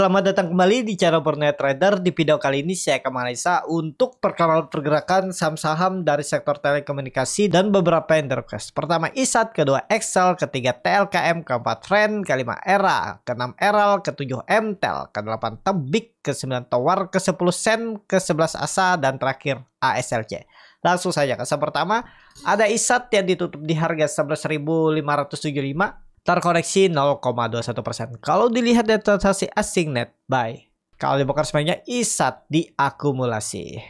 Selamat datang kembali di channel Pernet Trader. Di video kali ini saya akan analisa untuk perkembangan pergerakan saham-saham dari sektor telekomunikasi dan beberapa enterprise. Pertama ISAT, kedua Excel, ketiga TLKM, keempat Trend, kelima ERA, keenam ERAL, ketujuh MTEL, kedelapan Tebik, kesembilan 9 Towar, ke-10 Sen, ke-11 ASA, dan terakhir ASLC. Langsung saja ke pertama, ada ISAT yang ditutup di harga 11.575 terkoreksi 0,21%. Kalau dilihat dari transaksi asing net buy, kalau dibongkar semuanya ISAT diakumulasi.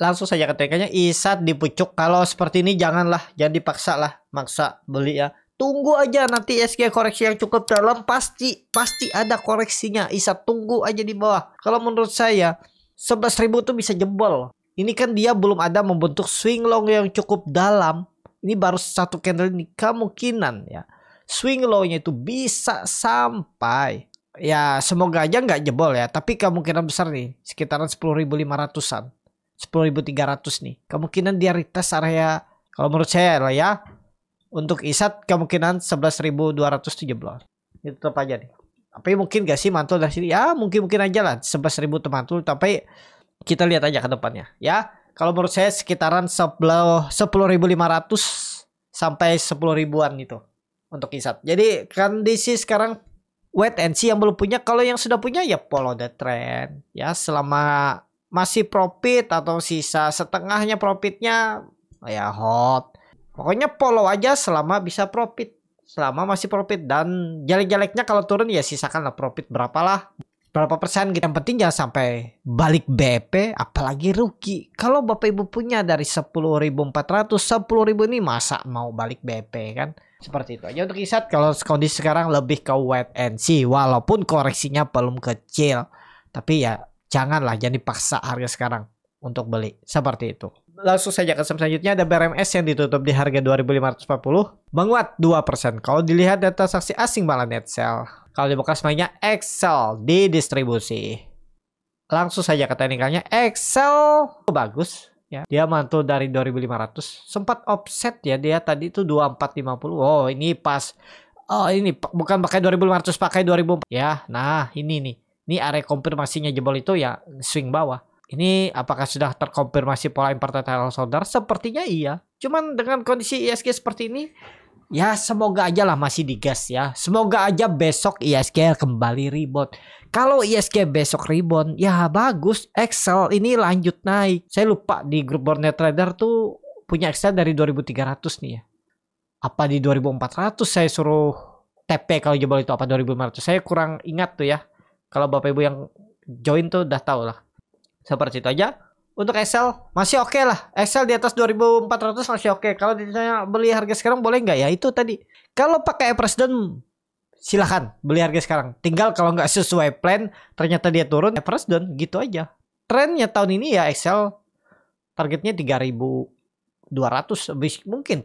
Langsung saja ketikanya ISAT dipucuk. Kalau seperti ini janganlah, jangan dipaksa lah, maksa beli ya. Tunggu aja nanti SG koreksi yang cukup dalam pasti pasti ada koreksinya. ISAT tunggu aja di bawah. Kalau menurut saya 11.000 itu bisa jebol. Ini kan dia belum ada membentuk swing long yang cukup dalam. Ini baru satu candle ini kemungkinan ya swing low-nya itu bisa sampai ya semoga aja nggak jebol ya tapi kemungkinan besar nih sekitaran 10.500an 10.300 nih kemungkinan dia retest area kalau menurut saya lah ya untuk isat kemungkinan 11.217 itu tetap aja nih tapi mungkin gak sih mantul dari sini ya mungkin mungkin aja lah 11.000 temantul tapi kita lihat aja ke depannya ya kalau menurut saya sekitaran 10.500 sampai 10 ribuan gitu untuk Isat. Jadi kondisi sekarang wait and see yang belum punya. Kalau yang sudah punya ya follow the trend. Ya selama masih profit atau sisa setengahnya profitnya ya hot. Pokoknya follow aja selama bisa profit. Selama masih profit dan jelek-jeleknya kalau turun ya sisakanlah profit berapalah berapa persen gitu. Yang penting jangan sampai balik BP apalagi rugi. Kalau Bapak Ibu punya dari 10.400 10.000 ini masa mau balik BP kan? Seperti itu aja untuk Isat kalau kondisi sekarang lebih ke wait and see walaupun koreksinya belum kecil. Tapi ya janganlah jadi paksa harga sekarang untuk beli. Seperti itu. Langsung saja ke selanjutnya ada BRMS yang ditutup di harga 2540 menguat 2%. Kalau dilihat data saksi asing malah net sell. Kalau dibuka semuanya Excel di distribusi. Langsung saja ke teknikalnya Excel bagus ya. Dia mantul dari 2500 sempat offset ya dia tadi itu 2450. Oh, ini pas Oh, ini bukan pakai 2500 pakai 2.000 ya. Nah, ini nih. Ini area konfirmasinya jebol itu ya swing bawah. Ini apakah sudah terkonfirmasi pola impor terhadap saudara? Sepertinya iya. Cuman dengan kondisi ISG seperti ini ya semoga aja lah masih digas ya. Semoga aja besok ISG e kembali rebound. Kalau ISG e besok rebound, ya bagus. Excel ini lanjut naik. Saya lupa di grup Borneo Trader tuh punya Excel dari 2300 nih ya. Apa di 2400 saya suruh TP kalau jebol itu apa 2500. Saya kurang ingat tuh ya. Kalau Bapak Ibu yang join tuh udah tau lah. Seperti itu aja untuk Excel masih oke okay lah. Excel di atas 2400 masih oke. Okay. Kalau ditanya beli harga sekarang boleh nggak ya? Itu tadi. Kalau pakai Everest silahkan beli harga sekarang. Tinggal kalau nggak sesuai plan, ternyata dia turun Everest gitu aja. Trennya tahun ini ya Excel targetnya 3200 mungkin 3300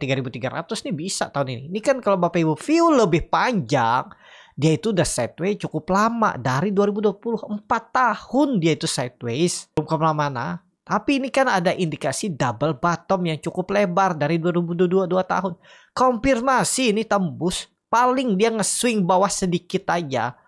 nih bisa tahun ini. Ini kan kalau Bapak Ibu view lebih panjang, dia itu udah sideways cukup lama dari puluh empat tahun dia itu sideways belum kemana-mana tapi ini kan ada indikasi double bottom yang cukup lebar dari 2022 2 tahun. Konfirmasi ini tembus. Paling dia nge-swing bawah sedikit aja.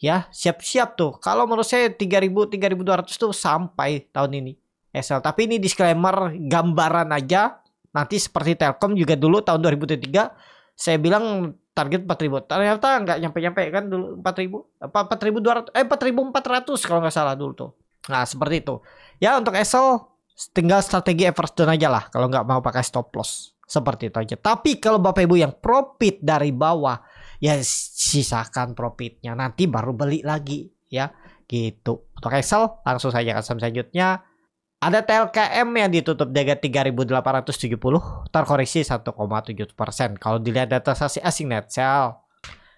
Ya, siap-siap tuh. Kalau menurut saya 3000 3200 tuh sampai tahun ini. SL. Tapi ini disclaimer gambaran aja. Nanti seperti Telkom juga dulu tahun 2003 saya bilang target 4000. Ternyata nggak nyampe-nyampe kan dulu 4000 4200 eh 4400 kalau nggak salah dulu tuh. Nah, seperti itu. Ya, untuk Excel tinggal strategi average down aja lah kalau nggak mau pakai stop loss. Seperti itu aja. Tapi kalau Bapak Ibu yang profit dari bawah, ya sisakan profitnya. Nanti baru beli lagi ya. Gitu. Untuk Excel, langsung saja ke saham selanjutnya. Ada TLKM yang ditutup dega 3.870, terkoreksi 1,7%. Kalau dilihat data sasi asing net sell,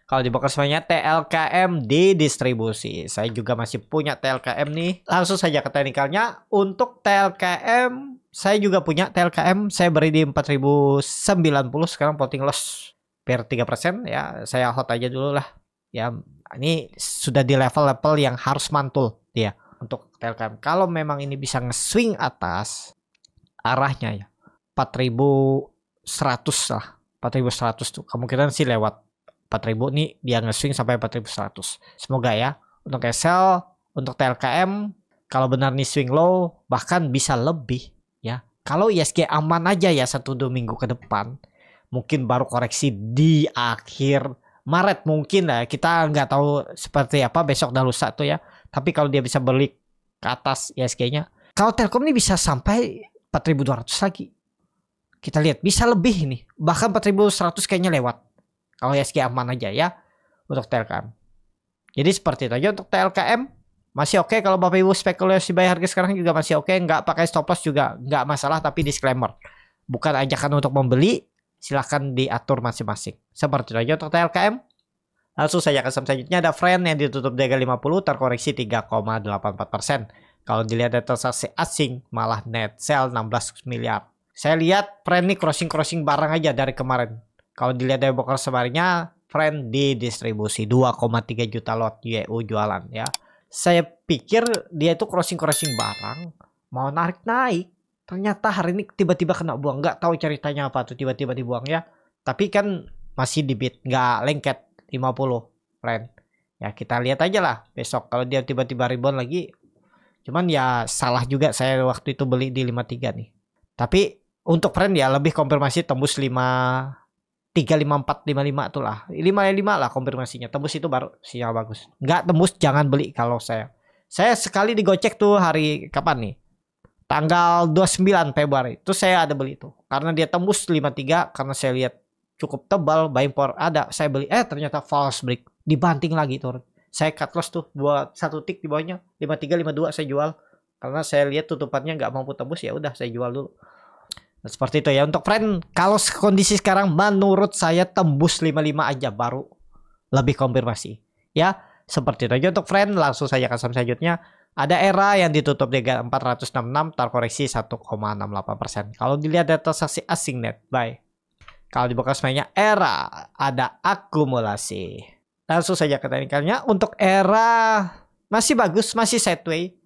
kalau di Bokers semuanya TLKM di distribusi. Saya juga masih punya TLKM nih. Langsung saja ke teknikalnya. Untuk TLKM, saya juga punya TLKM. Saya beri di 4090. Sekarang floating loss per 3%. Ya, saya hot aja dulu lah. Ya, ini sudah di level-level yang harus mantul dia untuk TLKM. Kalau memang ini bisa nge-swing atas arahnya ya. 4100 lah. 4100 tuh kemungkinan sih lewat 4000 nih dia nge-swing sampai 4100. Semoga ya. Untuk SL, untuk TLKM kalau benar nih swing low bahkan bisa lebih ya. Kalau ISG aman aja ya satu dua minggu ke depan mungkin baru koreksi di akhir Maret mungkin lah ya. kita nggak tahu seperti apa besok dan lusa tuh ya tapi kalau dia bisa beli ke atas ISG-nya kalau Telkom ini bisa sampai 4200 lagi kita lihat bisa lebih nih bahkan 4100 kayaknya lewat kalau ya ISG aman aja ya untuk TLKM. Jadi seperti itu aja untuk TLKM masih oke okay. kalau Bapak Ibu spekulasi bayar harga sekarang juga masih oke, okay. nggak pakai stop loss juga nggak masalah tapi disclaimer. Bukan ajakan untuk membeli, silahkan diatur masing-masing. Seperti itu aja untuk TLKM. Langsung saja ke selanjutnya ada Friend yang ditutup dagang 50 terkoreksi 3,84%. Kalau dilihat dari transaksi asing malah net sell 16 miliar. Saya lihat Friend ini crossing-crossing barang aja dari kemarin. Kalau dilihat dari broker sebenarnya friend di distribusi 2,3 juta lot YU jualan ya. Saya pikir dia itu crossing-crossing barang, mau narik-naik. Ternyata hari ini tiba-tiba kena buang, nggak tahu ceritanya apa tuh tiba-tiba dibuang ya. Tapi kan masih di bid, nggak lengket 50 friend. Ya kita lihat aja lah besok kalau dia tiba-tiba rebound lagi. Cuman ya salah juga saya waktu itu beli di 53 nih. Tapi untuk friend ya lebih konfirmasi tembus 5 tiga lima lima empat lima tuh lah. lima lima lah konfirmasinya. Tembus itu baru sinyal bagus. Nggak tembus jangan beli kalau saya. Saya sekali digocek tuh hari kapan nih? Tanggal 29 Februari. itu saya ada beli tuh. Karena dia tembus lima tiga karena saya lihat cukup tebal buying power ada. Saya beli eh ternyata false break. Dibanting lagi turun. Saya cut loss tuh buat satu tick di bawahnya lima tiga lima dua saya jual. Karena saya lihat tutupannya nggak mampu tembus ya udah saya jual dulu. Seperti itu ya untuk friend kalau kondisi sekarang menurut saya tembus 55 aja baru lebih konfirmasi ya seperti itu aja untuk friend langsung saja ke saham selanjutnya ada era yang ditutup di 466 terkoreksi 1,68% kalau dilihat data saksi asing net buy kalau dibuka semuanya era ada akumulasi langsung saja ke teknikalnya untuk era masih bagus masih sideways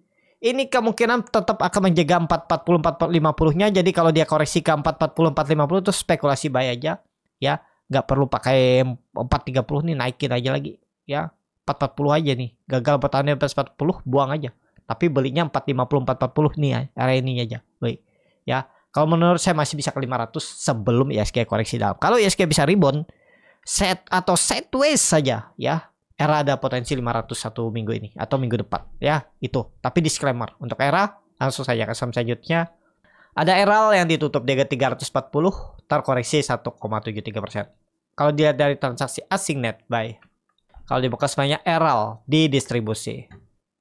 ini kemungkinan tetap akan menjaga 440 450-nya. Jadi kalau dia koreksi ke 440 450 itu spekulasi buy aja ya. Nggak perlu pakai 430 nih naikin aja lagi ya. 440 aja nih. Gagal bertahan 440 buang aja. Tapi belinya 450 440 nih area ya, ini aja. Baik. Ya. Kalau menurut saya masih bisa ke 500 sebelum ISK koreksi dalam. Kalau ISK bisa rebound set atau sideways saja ya Era ada potensi 500 satu minggu ini atau minggu depan ya itu. Tapi disclaimer untuk Era langsung saja ke saham selanjutnya. Ada Eral yang ditutup di 340 terkoreksi 1,73%. Kalau dilihat dari transaksi asing net buy. Kalau dibuka semuanya era Eral di distribusi.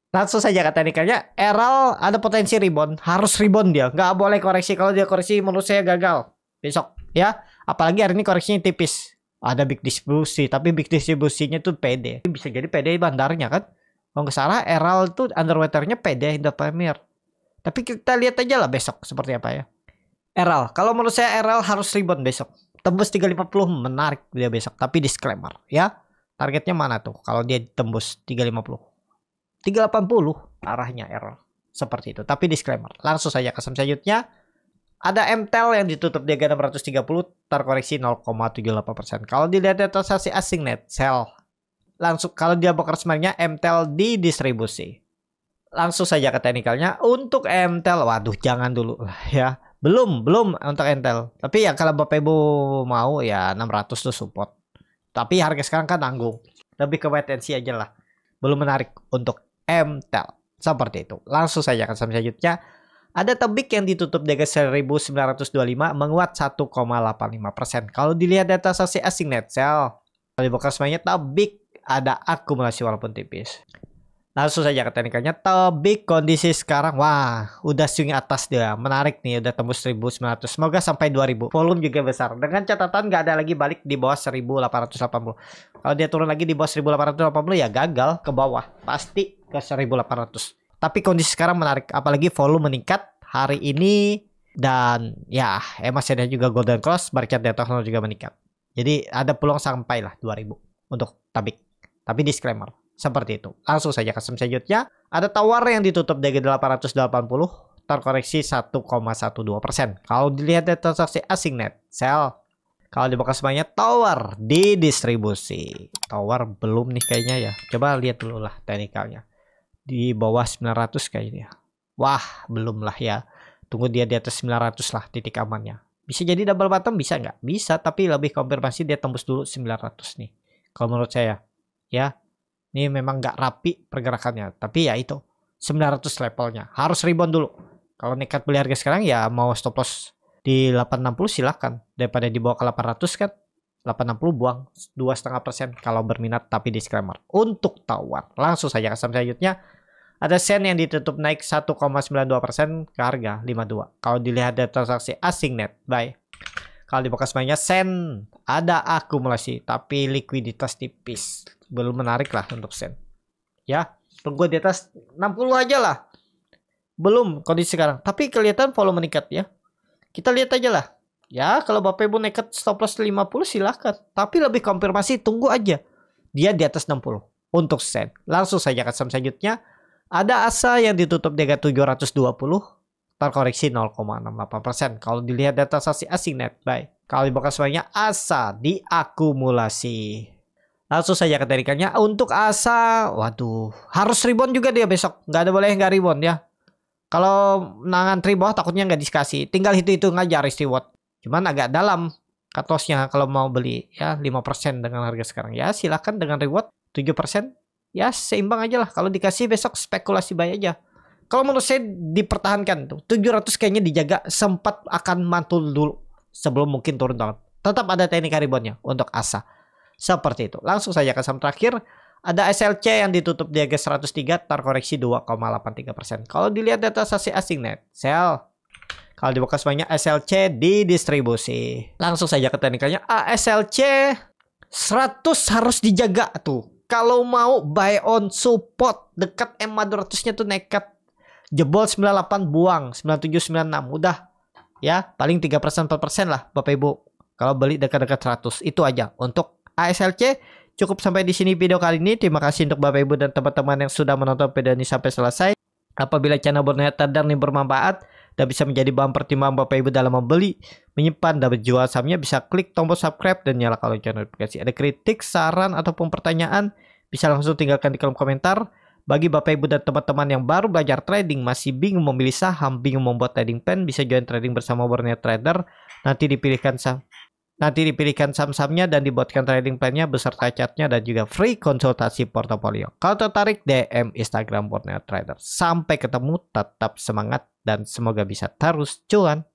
Langsung saja kata teknikalnya, Eral ada potensi rebound, harus rebound dia. Nggak boleh koreksi, kalau dia koreksi menurut saya gagal besok ya. Apalagi hari ini koreksinya tipis ada big distribusi tapi big distribusinya tuh PD bisa jadi PD bandarnya kan kalau nggak salah Eral tuh underwaternya PD Indo Premier tapi kita lihat aja lah besok seperti apa ya Eral kalau menurut saya Eral harus rebound besok tembus 350 menarik dia besok tapi disclaimer ya targetnya mana tuh kalau dia tembus 350 380 arahnya Eral seperti itu tapi disclaimer langsung saja ke selanjutnya ada MTEL yang ditutup di harga 630 terkoreksi 0,78%. Kalau dilihat transaksi asing net sell langsung kalau dia broker sebenarnya MTEL di distribusi. Langsung saja ke teknikalnya untuk MTEL waduh jangan dulu lah ya. Belum, belum untuk MTEL. Tapi ya kalau Bapak Ibu mau ya 600 tuh support. Tapi harga sekarang kan tanggung. Lebih ke wait and see aja lah. Belum menarik untuk MTEL. Seperti itu. Langsung saja ke saham selanjutnya ada tebik yang ditutup dengan 1925 menguat 1,85%. Kalau dilihat data transaksi asing net sell, Alibaba semuanya tebik ada akumulasi walaupun tipis. Langsung saja ke teknikalnya, tebik kondisi sekarang, wah udah swing atas dia, menarik nih udah tembus 1900, semoga sampai 2000, volume juga besar, dengan catatan nggak ada lagi balik di bawah 1880, kalau dia turun lagi di bawah 1880 ya gagal ke bawah, pasti ke 1800. Tapi kondisi sekarang menarik, apalagi volume meningkat hari ini dan ya emasnya eh, ada juga Golden Cross, market data Tohono juga meningkat. Jadi ada peluang sampai lah 2000 untuk tabik. Tapi disclaimer, seperti itu. Langsung saja ke selanjutnya. Ada tawar yang ditutup dari 880 terkoreksi 1,12%. Kalau dilihat dari transaksi asing net, sell. Kalau dibuka semuanya tower di distribusi. Tower belum nih kayaknya ya. Coba lihat dulu lah teknikalnya di bawah 900 kayaknya. Wah, belum lah ya. Tunggu dia di atas 900 lah titik amannya. Bisa jadi double bottom bisa nggak? Bisa, tapi lebih konfirmasi dia tembus dulu 900 nih. Kalau menurut saya, ya. Ini memang nggak rapi pergerakannya, tapi ya itu 900 levelnya. Harus rebound dulu. Kalau nekat beli harga sekarang ya mau stop loss di 860 silahkan. Daripada dibawa ke 800 kan 860 buang dua setengah persen kalau berminat tapi disclaimer. Untuk tawar, langsung saja ke saham selanjutnya. Ada sen yang ditutup naik 1,92% ke harga 52. Kalau dilihat dari transaksi asing net, buy. Kalau di bekas mainnya sen ada akumulasi tapi likuiditas tipis. Belum menarik lah untuk sen. Ya, tunggu di atas 60 aja lah. Belum kondisi sekarang, tapi kelihatan volume meningkat ya. Kita lihat aja lah Ya, kalau Bapak Ibu nekat stop loss 50 silahkan. Tapi lebih konfirmasi tunggu aja. Dia di atas 60 untuk sen. Langsung saja ke saham selanjutnya. Ada ASA yang ditutup dengan 720 terkoreksi 0,68%. Kalau dilihat data sasi asing net baik. Kalau bakal semuanya ASA diakumulasi. Langsung saja ketarikannya. Untuk ASA, waduh, harus rebound juga dia besok. Gak ada boleh nggak rebound ya. Kalau nangan tribo takutnya nggak dikasih. Tinggal itu hitung aja risk reward. Cuman agak dalam katosnya kalau mau beli ya 5% dengan harga sekarang. Ya silahkan dengan reward 7% ya seimbang aja lah. Kalau dikasih besok spekulasi buy aja. Kalau menurut saya dipertahankan tuh 700 kayaknya dijaga sempat akan mantul dulu sebelum mungkin turun dalam Tetap ada teknik reboundnya untuk ASA. Seperti itu. Langsung saja ke saham terakhir. Ada SLC yang ditutup di harga 103 terkoreksi 2,83%. Kalau dilihat data sasi asing net, sell kalau di bekas banyak SLC di distribusi. Langsung saja ke teknikalnya. ASLC ah, 100 harus dijaga tuh. Kalau mau buy on support dekat M200-nya tuh nekat. Jebol 98 buang, 9796 udah ya, paling 3% 4% lah Bapak Ibu. Kalau beli dekat-dekat 100 itu aja untuk ASLC cukup sampai di sini video kali ini. Terima kasih untuk Bapak Ibu dan teman-teman yang sudah menonton video ini sampai selesai. Apabila channel bernyata dan ini bermanfaat, dan bisa menjadi bahan pertimbangan Bapak Ibu dalam membeli, menyimpan, dan menjual sahamnya, bisa klik tombol subscribe dan nyalakan lonceng notifikasi. Ada kritik, saran, ataupun pertanyaan, bisa langsung tinggalkan di kolom komentar. Bagi Bapak Ibu dan teman-teman yang baru belajar trading, masih bingung memilih saham, bingung membuat trading plan, bisa join trading bersama Borneo Trader. Nanti dipilihkan saham. Nanti dipilihkan saham-sahamnya dan dibuatkan trading plan-nya beserta chat-nya dan juga free konsultasi portofolio. Kalau tertarik DM Instagram Borneo Trader. Sampai ketemu, tetap semangat dan semoga bisa terus cuan.